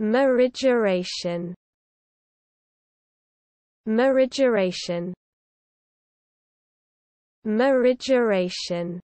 Merigeration Merigeration Merigeration